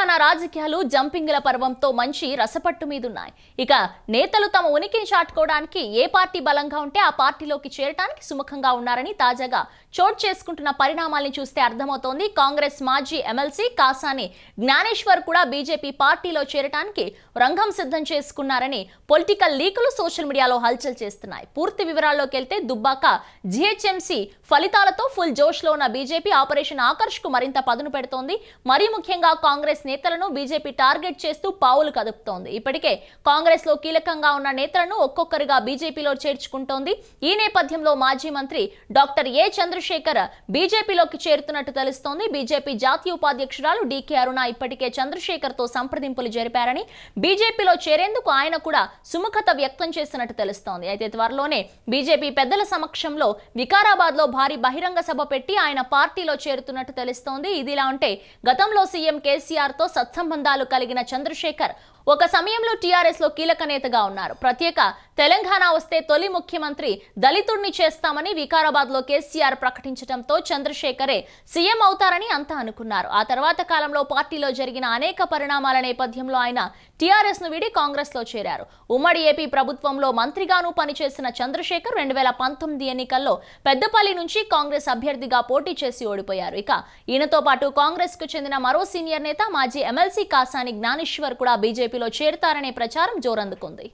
తెలంగాణ రాజకీయాలు జంపింగ్ల పర్వంతో మంచి రసపట్టు మీదున్నాయి ఇక నేతలు తమ ఉనికిని చాటుకోవడానికి ఏ పార్టీ బలంగా ఉంటే ఆ పార్టీలోకి చేరడానికి సుముఖంగా ఉన్నారని తాజాగా చోటు చేసుకుంటున్న పరిణామాల్ని చూస్తే అర్థమవుతోంది కాంగ్రెస్ మాజీ ఎమ్మెల్సీ కాసాని జ్ఞానేశ్వర్ కూడా బీజేపీ పార్టీలో చేరడానికి రంగం సిద్ధం చేసుకున్నారని పొలిటికల్ లీకులు సోషల్ మీడియాలో హల్చల్ చేస్తున్నాయి పూర్తి వివరాల్లోకి వెళ్తే దుబ్బాక జిహెచ్ఎంసీ ఫలితాలతో ఫుల్ జోష్లో ఉన్న బీజేపీ ఆపరేషన్ ఆకర్ష్కు మరింత పదును పెడుతోంది మరీ ముఖ్యంగా కాంగ్రెస్ నేతలను బీజేపీ టార్గెట్ చేస్తూ పావులు కదుపుతోంది ఇప్పటికే కాంగ్రెస్ లో కీలకంగా ఉన్న నేతలను ఒక్కొక్కరుగా బీజేపీలో చేర్చుకుంటోంది ఈ నేపథ్యంలో మాజీ మంత్రి డాక్టర్ ఏ చంద్రశేఖర్ బీజేపీలోకి చేరుతున్నట్టు తెలుస్తోంది బీజేపీ జాతీయ ఉపాధ్యక్షురాలు డీకే అరుణ ఇప్పటికే చంద్రశేఖర్ తో సంప్రదింపులు జరిపారని బీజేపీలో చేరేందుకు ఆయన కూడా సుముఖత వ్యక్తం చేస్తున్నట్టు తెలుస్తోంది అయితే త్వరలోనే బీజేపీ పెద్దల సమక్షంలో వికారాబాద్ లో భారీ బహిరంగ సభ పెట్టి ఆయన పార్టీలో చేరుతున్నట్టు తెలుస్తోంది ఇదిలా ఉంటే గతంలో సీఎం కేసీఆర్ తో సత్సంబంధాలు కలిగిన చంద్రశేఖర్ ఒక సమయంలో టీఆర్ఎస్ లో కీలక నేతగా ఉన్నారు ప్రత్యేక తెలంగాణ వస్తే తొలి ముఖ్యమంత్రి దళితుడిని చేస్తామని వికారాబాద్ లో కేసీఆర్ ప్రకటించడంతో చంద్రశేఖరే సీఎం అవుతారని అంతా అనుకున్నారు ఆ తర్వాత కాలంలో పార్టీలో జరిగిన అనేక పరిణామాల నేపథ్యంలో ఆయన టీఆర్ఎస్ ను విడి కాంగ్రెస్ లో చేరారు ఉమ్మడి ఏపీ ప్రభుత్వంలో మంత్రిగాను పనిచేసిన చంద్రశేఖర్ రెండు వేల పంతొమ్మిది ఎన్నికల్లో పెద్దపల్లి నుంచి కాంగ్రెస్ అభ్యర్థిగా పోటీ చేసి ఓడిపోయారు ఇక ఈయనతో పాటు కాంగ్రెస్ కు చెందిన మరో సీనియర్ నేత మాజీ ఎమ్మెల్సీ కాసాని జ్ఞానేశ్వర్ కూడా బీజేపీలో చేరతారనే ప్రచారం జోరందుకుంది